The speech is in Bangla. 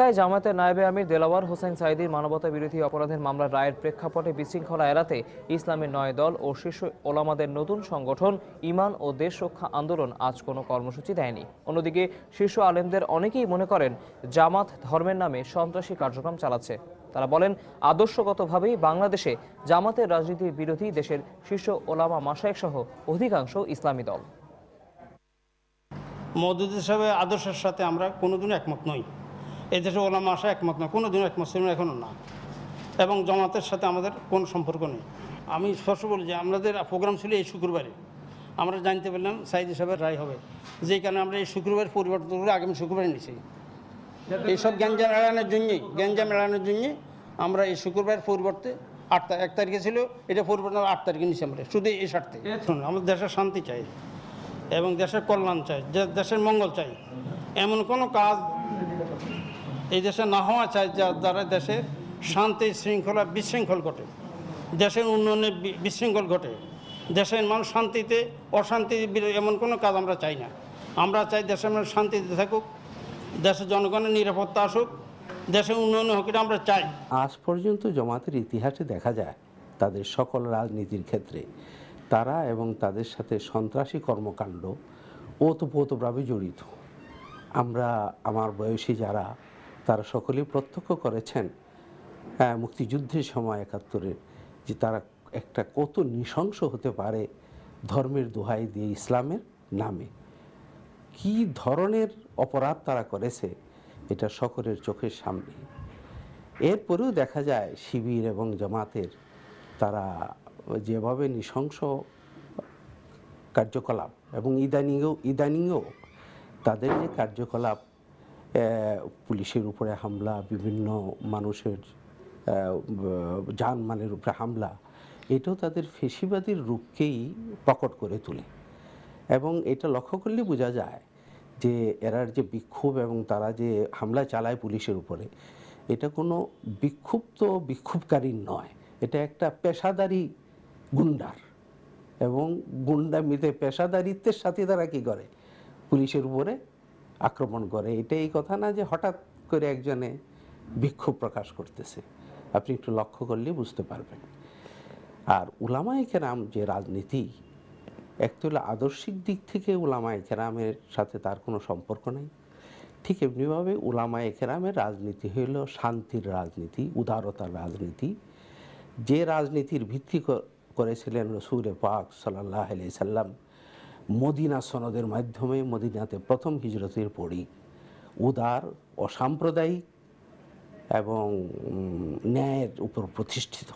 তাই জামাতের নায়েবে আমির দেলাওয়ার হোসেন সাইদির মানবতা বিরোধী অপরাধের মামলার রায়ের প্রেক্ষাপটে বিশৃঙ্খলা এড়াতে ইসলামের নয় দল ও শীর্ষ ওলামাদের নতুন সংগঠন ইমান ও দেশ রক্ষা আন্দোলন আজ কোনো কর্মসূচি দেয়নি অন্যদিকে শীর্ষ আলেমদের অনেকেই মনে করেন জামাত ধর্মের নামে সন্ত্রাসী কার্যক্রম চালাচ্ছে তারা বলেন আদর্শগতভাবেই বাংলাদেশে জামাতের রাজনীতির বিরোধী দেশের শীর্ষ ওলামা মাসায়ক সহ অধিকাংশ ইসলামী দল মদুদ হিসাবে আদর্শের সাথে আমরা কোনোদিনও একমত নই এই দেশে ওলামা আসা একমত না কোনো দিন একমত ছিল এখনও না এবং জমাতের সাথে আমাদের কোনো সম্পর্ক নেই আমি স্পষ্ট বলি যে আমাদের প্রোগ্রাম ছিল এই শুক্রবারে আমরা জানতে পারলাম সাইদ হিসাবে রায় হবে যেই কারণে আমরা এই শুক্রবার পরিবর্তন করে আগামী শুক্রবারে নিছি এইসব গ্যাঞ্জাম এড়ানোর জন্যে গ্যাঞ্জাম এড়ানোর জন্যে আমরা এই শুক্রবার পরিবর্তে আট এক তারিখে ছিল এটা পরিবর্তন আট তারিখে নিছি আমরা শুধু এই স্বার্থে আমাদের দেশের শান্তি চাই এবং দেশের কল্যাণ চাই দেশের মঙ্গল চাই এমন কোনো কাজ এই দেশে না হওয়া চাই যা দ্বারা দেশে শান্তি শৃঙ্খলা বিশৃঙ্খল ঘটে দেশের উন্নয়নে বিশৃঙ্খল ঘটে দেশের মানুষ শান্তিতে অশান্তি এমন কোনো কাজ আমরা চাই না আমরা চাই দেশের মানুষ শান্তিতে থাকুক দেশের জনগণের নিরাপত্তা আসুক দেশের উন্নয়ন হোক এটা আমরা চাই আজ পর্যন্ত জমাতের ইতিহাসে দেখা যায় তাদের সকল রাজনীতির ক্ষেত্রে তারা এবং তাদের সাথে সন্ত্রাসী কর্মকাণ্ড ওতপ্রোতভাবে জড়িত আমরা আমার বয়সী যারা তারা সকলেই প্রত্যক্ষ করেছেন হ্যাঁ, মুক্তিযুদ্ধের সময় একাত্তরের যে তারা একটা কত নৃশংস হতে পারে ধর্মের দোহাই দিয়ে ইসলামের নামে কি ধরনের অপরাধ তারা করেছে এটা সকলের চোখের সামনে এরপরেও দেখা যায় শিবির এবং জামাতের তারা যেভাবে নৃশংস কার্যকলাপ এবং ইদানিংও ইদানিংও তাদের যে কার্যকলাপ পুলিশের উপরে হামলা বিভিন্ন মানুষের যানমালের উপরে হামলা এটাও তাদের ফেসিবাদীর রূপকেই প্রকট করে তোলে এবং এটা লক্ষ্য করলে বোঝা যায় যে এরার যে বিক্ষোভ এবং তারা যে হামলা চালায় পুলিশের উপরে এটা কোনো বিক্ষুব্ধ বিক্ষোভকারীর নয় এটা একটা পেশাদারি গুন্ডার এবং গুন্ডামিতে পেশাদারিত্বের সাথে তারা কী করে পুলিশের উপরে আক্রমণ করে এটা এই কথা না যে হঠাৎ করে একজনে বিক্ষোভ প্রকাশ করতেছে আপনি একটু লক্ষ্য করলে বুঝতে পারবেন আর উলামায় কেরাম যে রাজনীতি এক তো আদর্শিক দিক থেকে উলামায় কেরামের সাথে তার কোনো সম্পর্ক নেই ঠিক এমনিভাবে উলামায় কেরামের রাজনীতি হইল শান্তির রাজনীতি উদারতার রাজনীতি যে রাজনীতির ভিত্তি করেছিলেন রসুরে পাক সাল্লাহ আলি সাল্লাম মদিনা সনদের মাধ্যমে মদিনাতে প্রথম হিজরতের পড়ি উদার অসাম্প্রদায়িক এবং ন্যায়ের উপর প্রতিষ্ঠিত